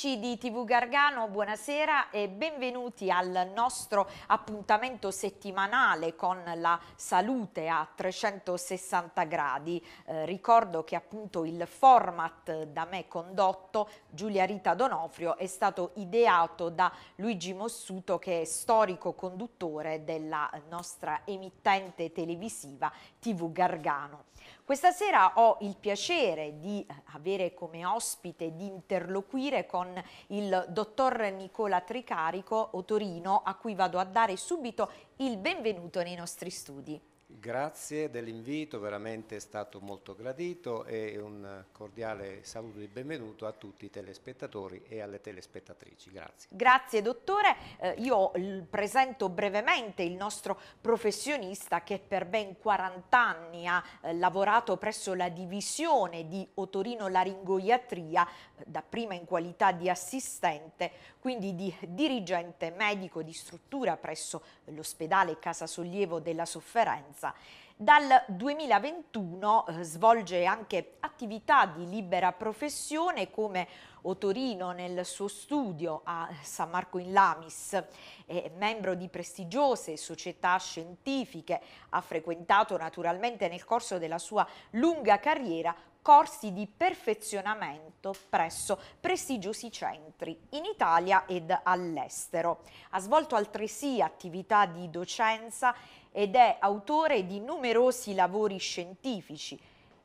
Amici di TV Gargano, buonasera e benvenuti al nostro appuntamento settimanale con la salute a 360 gradi. Eh, ricordo che appunto il format da me condotto, Giulia Rita Donofrio, è stato ideato da Luigi Mossuto che è storico conduttore della nostra emittente televisiva TV Gargano. Questa sera ho il piacere di eh, avere come ospite, di interloquire con il dottor Nicola Tricarico, Otorino, a cui vado a dare subito il benvenuto nei nostri studi. Grazie dell'invito, veramente è stato molto gradito e un cordiale saluto di benvenuto a tutti i telespettatori e alle telespettatrici. Grazie. Grazie dottore, eh, io presento brevemente il nostro professionista che per ben 40 anni ha eh, lavorato presso la divisione di otorino-laringoiatria, eh, dapprima in qualità di assistente, quindi di dirigente medico di struttura presso l'ospedale Casa Sollievo della Sofferenza Scienza. Dal 2021 eh, svolge anche attività di libera professione come Otorino nel suo studio a eh, San Marco in Lamis. È membro di prestigiose società scientifiche, ha frequentato naturalmente nel corso della sua lunga carriera corsi di perfezionamento presso prestigiosi centri in Italia ed all'estero. Ha svolto altresì attività di docenza ed è autore di numerosi lavori scientifici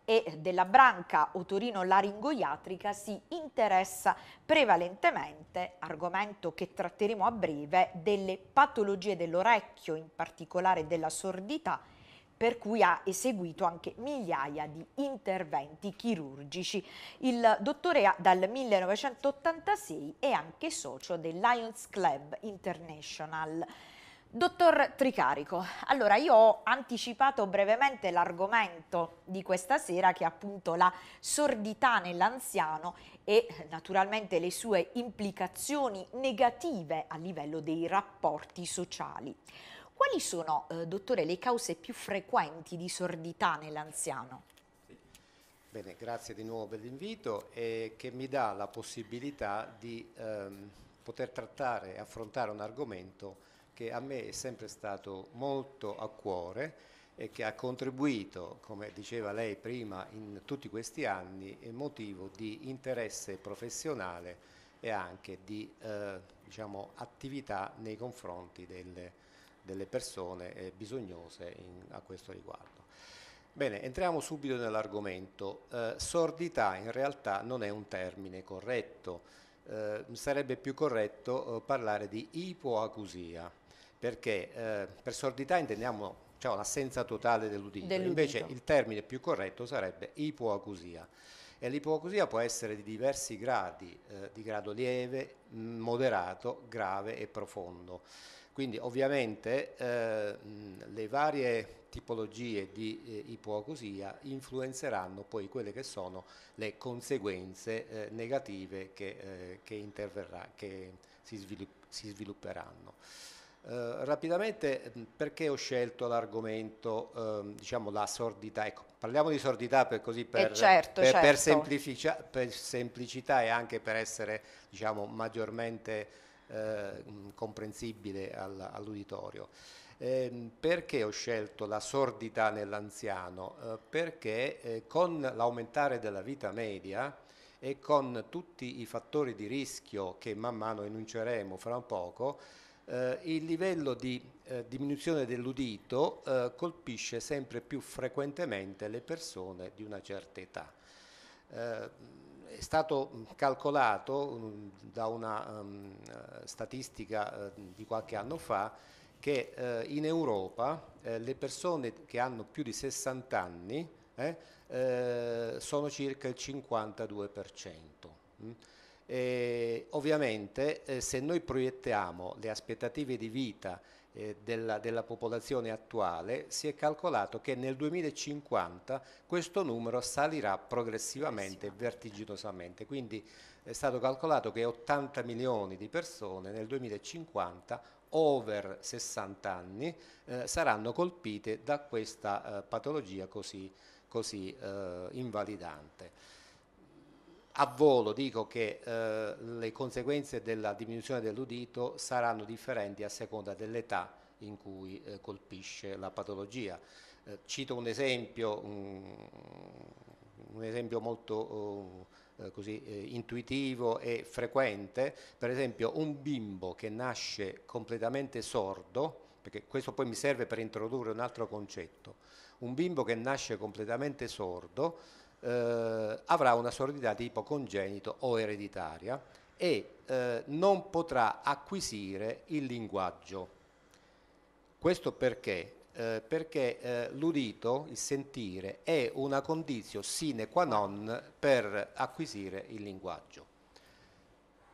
e della branca otorino-laringoiatrica si interessa prevalentemente, argomento che tratteremo a breve, delle patologie dell'orecchio, in particolare della sordità, per cui ha eseguito anche migliaia di interventi chirurgici. Il dottore dal 1986 è anche socio del Lions Club International. Dottor Tricarico, allora io ho anticipato brevemente l'argomento di questa sera che è appunto la sordità nell'anziano e naturalmente le sue implicazioni negative a livello dei rapporti sociali. Quali sono, eh, dottore, le cause più frequenti di sordità nell'anziano? Bene, grazie di nuovo per l'invito e eh, che mi dà la possibilità di ehm, poter trattare e affrontare un argomento che a me è sempre stato molto a cuore e che ha contribuito, come diceva lei prima, in tutti questi anni, motivo di interesse professionale e anche di eh, diciamo, attività nei confronti delle, delle persone eh, bisognose in, a questo riguardo. Bene, entriamo subito nell'argomento. Eh, sordità in realtà non è un termine corretto, eh, sarebbe più corretto eh, parlare di ipoacusia perché eh, per sordità intendiamo cioè un'assenza totale dell'udito. dell'udito. Invece il termine più corretto sarebbe ipoacusia. E l'ipoacusia può essere di diversi gradi, eh, di grado lieve, moderato, grave e profondo. Quindi ovviamente eh, le varie tipologie di eh, ipoacusia influenzeranno poi quelle che sono le conseguenze eh, negative che, eh, che, che si, svilupp- si svilupperanno. Eh, rapidamente mm, perché ho scelto l'argomento, eh, diciamo la sordità, ecco, parliamo di sordità per, così, per, eh certo, per, certo. per, certo. semplifici- per semplicità e anche per essere diciamo, maggiormente eh, mm, comprensibile all- all'uditorio. Ehm, perché ho scelto la sordità nell'anziano? Eh, perché con l'aumentare della vita media e con tutti i fattori di rischio che man mano enunceremo fra un poco, eh, il livello di eh, diminuzione dell'udito eh, colpisce sempre più frequentemente le persone di una certa età. Eh, è stato calcolato um, da una um, statistica eh, di qualche anno fa che in Europa le persone che hanno più di 60 anni sono circa il 52%. Mh? Mm. Eh, ovviamente eh, se noi proiettiamo le aspettative di vita eh, della, della, popolazione attuale si è calcolato che nel 2050 questo numero salirà progressivamente, vertiginosamente, quindi è stato calcolato che 80 milioni di persone nel 2050 over 60 anni eh, saranno colpite da questa eh, patologia così, così eh, invalidante a volo dico che eh, le conseguenze della diminuzione dell'udito saranno differenti a seconda dell'età in cui eh, colpisce la patologia. Eh, cito un esempio, un, un esempio molto eh, eh, così, eh, intuitivo e frequente, per esempio un bimbo che nasce completamente sordo, perché questo poi mi serve per introdurre un altro concetto, un bimbo che nasce completamente sordo eh, avrà una sordità tipo congenito o ereditaria e eh, non potrà acquisire il linguaggio. Questo perché? Eh, perché eh, l'udito, il sentire, è una condizione sine qua non per acquisire il linguaggio.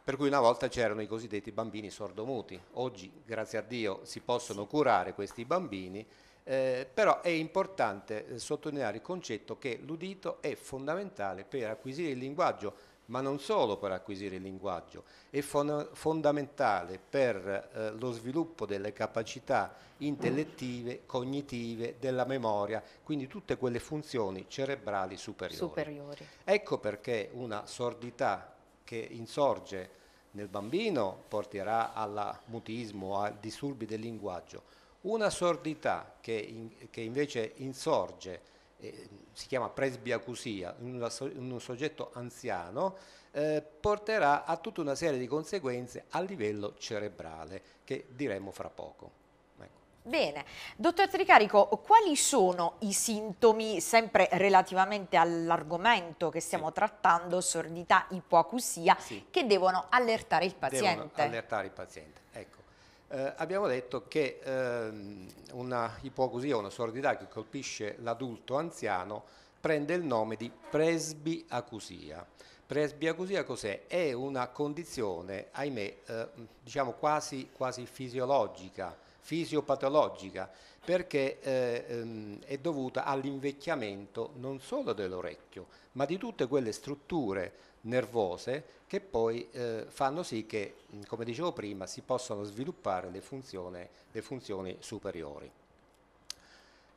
Per cui una volta c'erano i cosiddetti bambini sordomuti, oggi grazie a Dio si possono curare questi bambini eh, però è importante eh, sottolineare il concetto che l'udito è fondamentale per acquisire il linguaggio, ma non solo per acquisire il linguaggio, è fon fondamentale per eh, lo sviluppo delle capacità intellettive, cognitive, della memoria, quindi tutte quelle funzioni cerebrali superiori. superiori. Ecco perché una sordità che insorge nel bambino porterà al mutismo, a disturbi del linguaggio una sordità che, in, che invece insorge, eh, si chiama presbiacusia, in, un soggetto anziano, eh, porterà a tutta una serie di conseguenze a livello cerebrale, che diremo fra poco. Ecco. Bene, dottor Tricarico, quali sono i sintomi, sempre relativamente all'argomento che stiamo sì. trattando, sordità, ipoacusia, sì. che devono allertare il paziente? Devono allertare il paziente eh, abbiamo detto che ehm, una ipocosia, una sordità che colpisce l'adulto anziano prende il nome di presbiacusia. Presbiacusia cos'è? È una condizione, ahimè, eh, diciamo quasi, quasi fisiologica, fisiopatologica, perché eh, ehm, è dovuta all'invecchiamento non solo dell'orecchio, ma di tutte quelle strutture nervose che poi eh, fanno sì che, come dicevo prima, si possano sviluppare le, funzione, le funzioni superiori.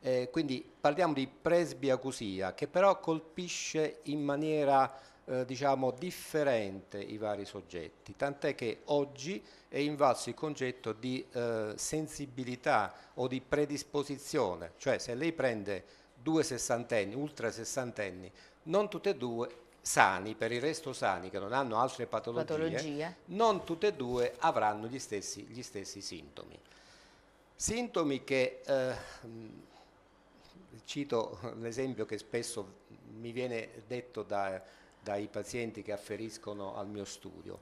Eh, quindi parliamo di presbiacusia che però colpisce in maniera eh, diciamo differente i vari soggetti, tant'è che oggi è invalso il concetto di eh, sensibilità o di predisposizione, cioè se lei prende due sessantenni, ultra sessantenni, non tutte e due sani, per il resto sani, che non hanno altre patologie, patologie. non tutte e due avranno gli stessi, gli stessi sintomi. Sintomi che, eh, cito l'esempio che spesso mi viene detto da, dai pazienti che afferiscono al mio studio,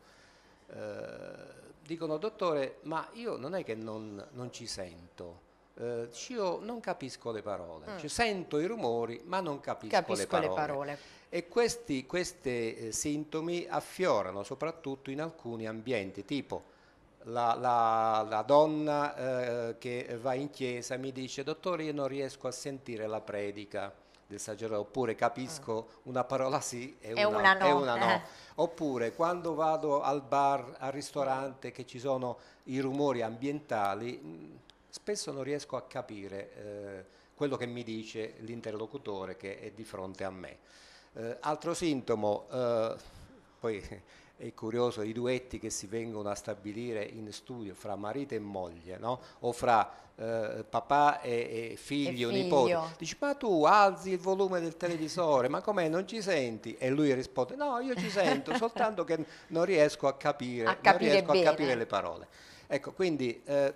eh, dicono dottore ma io non è che non, non ci sento, eh, io non capisco le parole, mm. cioè, sento i rumori ma non capisco, capisco le, parole. le parole. E questi eh, sintomi affiorano soprattutto in alcuni ambienti, tipo la, la, la donna eh, che va in chiesa mi dice dottore io non riesco a sentire la predica del sacerdote, oppure capisco mm. una parola sì e, una, una, no. una no. Eh. Oppure quando vado al bar, al ristorante, che ci sono i rumori ambientali, mm, spesso non riesco a capire eh, quello che mi dice l'interlocutore che è di fronte a me. Eh, altro sintomo, eh, poi è curioso, i duetti che si vengono a stabilire in studio fra marito e moglie, no? o fra eh, papà e, e figlio, e nipote. Dici, ma tu alzi il volume del televisore, ma com'è, non ci senti? E lui risponde, no, io ci sento, soltanto che non riesco a capire, a capire non riesco a capire le parole. Ecco, quindi eh,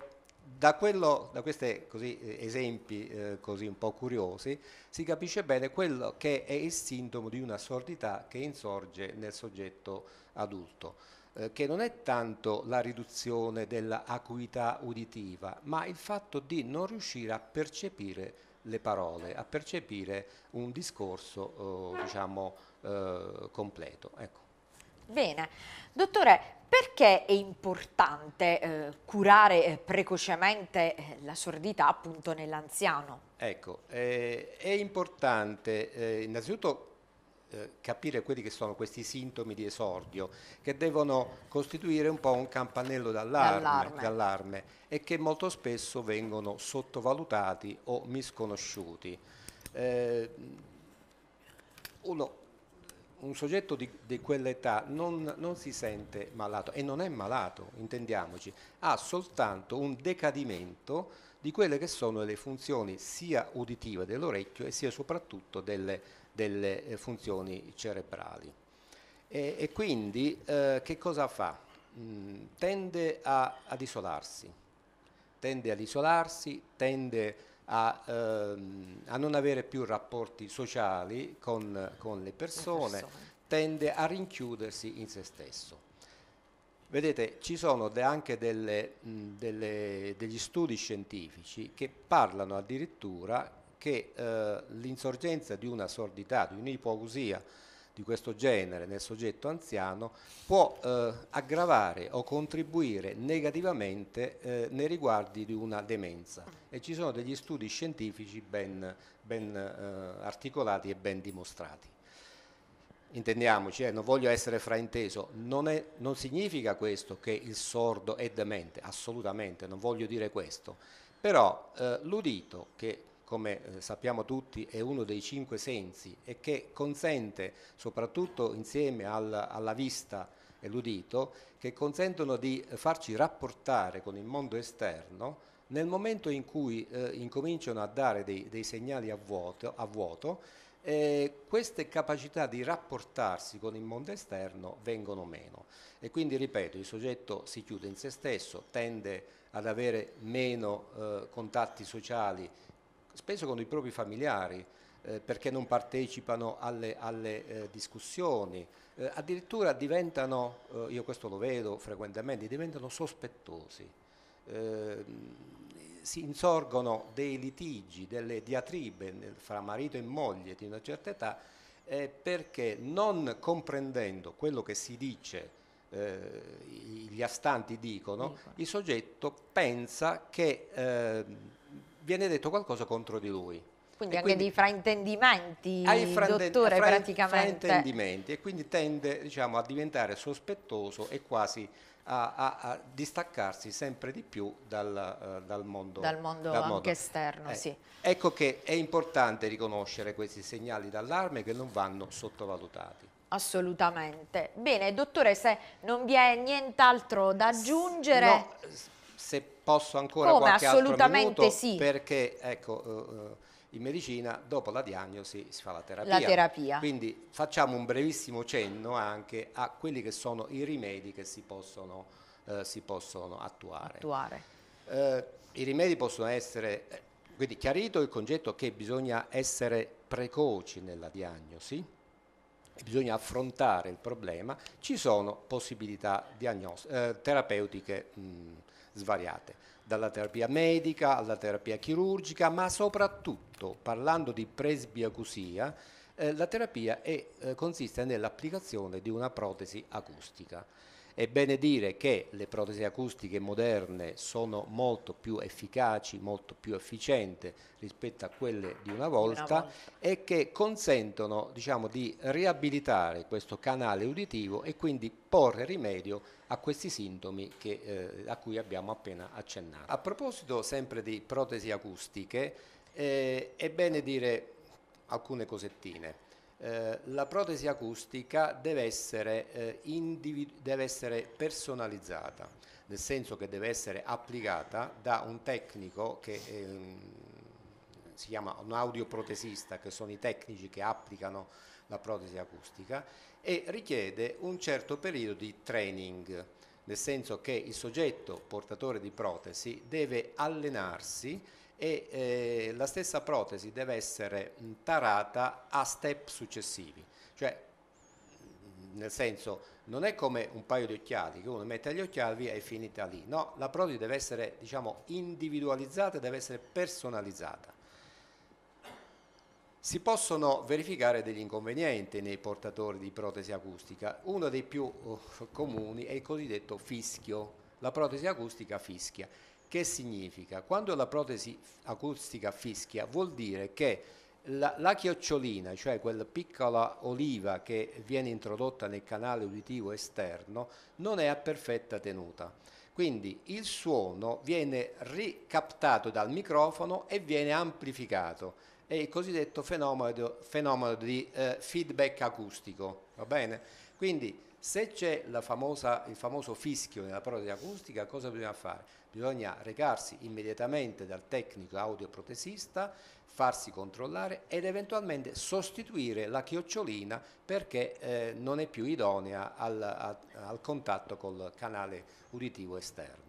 da, quello, da questi eh, esempi eh, così un po' curiosi si capisce bene quello che è il sintomo di una sordità che insorge nel soggetto adulto, eh, che non è tanto la riduzione dell'acuità uditiva, ma il fatto di non riuscire a percepire le parole, a percepire un discorso eh, diciamo, eh, completo. Ecco. Bene, dottore, perché è importante eh, curare eh, precocemente eh, la sordità appunto nell'anziano? Ecco, eh, è importante eh, innanzitutto eh, capire quelli che sono questi sintomi di esordio che devono costituire un po' un campanello d'allarme, e che molto spesso vengono sottovalutati o misconosciuti. uno un soggetto di, di quell'età non, non, si sente malato e non è malato, intendiamoci, ha soltanto un decadimento di quelle che sono le funzioni sia uditive dell'orecchio e sia soprattutto delle, delle eh, funzioni cerebrali. E, e quindi eh, che cosa fa? Mm, tende a, ad isolarsi, tende ad isolarsi, tende a a, ehm, a, non avere più rapporti sociali con, con le, persone, le, persone, tende a rinchiudersi in se stesso. Vedete, ci sono de anche delle, mh, delle, degli studi scientifici che parlano addirittura che eh, l'insorgenza di una sordità, di un'ipousia, di questo genere nel soggetto anziano può eh, aggravare o contribuire negativamente eh, nei riguardi di una demenza e ci sono degli studi scientifici ben, ben eh, articolati e ben dimostrati. Intendiamoci, eh, non voglio essere frainteso, non, è, non significa questo che il sordo è demente, assolutamente, non voglio dire questo, però eh, l'udito che come eh, sappiamo tutti è uno dei cinque sensi e che consente, soprattutto insieme al, alla vista e l'udito, che consentono di farci rapportare con il mondo esterno nel momento in cui eh, incominciano a dare dei, dei segnali a vuoto, a vuoto eh, queste capacità di rapportarsi con il mondo esterno vengono meno e quindi ripeto il soggetto si chiude in se stesso, tende ad avere meno eh, contatti sociali spesso con i propri familiari, eh, perché non partecipano alle, alle eh, discussioni, eh, addirittura diventano, eh, io questo lo vedo frequentemente, diventano sospettosi. Eh, si insorgono dei litigi, delle diatribe fra marito e moglie di una certa età eh, perché non comprendendo quello che si dice gli astanti dicono, il soggetto pensa che ehm, viene detto qualcosa contro di lui. Quindi e anche quindi, di fraintendimenti, ai frante- dottore, fra- praticamente. fraintendimenti e quindi tende diciamo, a diventare sospettoso e quasi a, a, a distaccarsi sempre di più dal, uh, dal, mondo, dal mondo, dal mondo anche esterno. Eh, sì. Ecco che è importante riconoscere questi segnali d'allarme che non vanno sottovalutati. Assolutamente. Bene, dottore, se non vi è nient'altro da aggiungere... No, Posso ancora Come? qualche Assolutamente altro minuto? Sì. Perché, ecco, eh, eh, in medicina dopo la diagnosi si fa la terapia. la terapia. Quindi facciamo un brevissimo cenno anche a quelli che sono i rimedi che si possono, eh, si possono attuare. attuare. Eh, I rimedi possono essere, eh, quindi chiarito il concetto che bisogna essere precoci nella diagnosi, bisogna affrontare il problema, ci sono possibilità terapeutiche mh, mm, svariate, dalla terapia medica alla terapia chirurgica, ma soprattutto parlando di presbiacusia, eh, la terapia è, eh, consiste nell'applicazione di una protesi acustica. È bene dire che le protesi acustiche moderne sono molto più efficaci, molto più efficienti rispetto a quelle di una volta, una volta. e che consentono diciamo, di riabilitare questo canale uditivo e quindi porre rimedio a questi sintomi che, eh, a cui abbiamo appena accennato. A proposito sempre di protesi acustiche, eh, è bene dire alcune cosettine. Eh, la protesi acustica deve essere, eh, individu- deve essere personalizzata, nel senso che deve essere applicata da un tecnico che ehm, si chiama un audioprotesista, che sono i tecnici che applicano la protesi acustica, e richiede un certo periodo di training, nel senso che il soggetto portatore di protesi deve allenarsi e eh, la stessa protesi deve essere mm, tarata a step successivi, cioè mm, nel senso non è come un paio di occhiali che uno mette agli occhiali e è finita lì, no, la protesi deve essere diciamo individualizzata, deve essere personalizzata. Si possono verificare degli inconvenienti nei portatori di protesi acustica, uno dei più oh, comuni è il cosiddetto fischio, la protesi acustica fischia che significa? Quando la protesi acustica fischia vuol dire che la, la, chiocciolina, cioè quella piccola oliva che viene introdotta nel canale uditivo esterno, non è a perfetta tenuta. Quindi il suono viene ricaptato dal microfono e viene amplificato. È il cosiddetto fenomeno, fenomeno di eh, feedback acustico. Va bene? Quindi se c'è famosa, il famoso fischio nella di acustica, cosa bisogna fare? Bisogna recarsi immediatamente dal tecnico audioprotesista, farsi controllare ed eventualmente sostituire la chiocciolina perché eh, non è più idonea al, a, al contatto col canale uditivo esterno.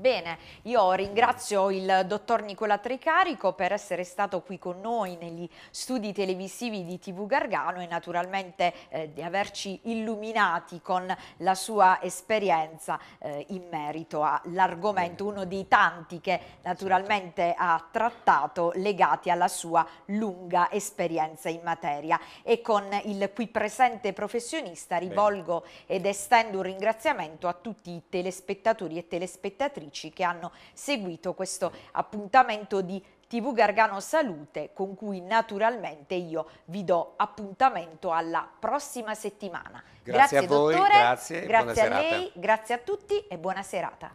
Bene, io ringrazio il dottor Nicola Tricarico per essere stato qui con noi negli studi televisivi di TV Gargano e naturalmente eh, di averci illuminati con la sua esperienza eh, in merito all'argomento, uno dei tanti che certo. naturalmente ha trattato legati alla sua lunga esperienza in materia. E con il qui presente professionista rivolgo Bene. ed estendo un ringraziamento a tutti i telespettatori e telespettatrici amici che hanno seguito questo appuntamento di TV Gargano Salute con cui naturalmente io vi do appuntamento alla prossima settimana. Grazie, grazie a voi, dottore, grazie, grazie a serata. lei, grazie a tutti e buona serata.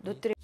Okay.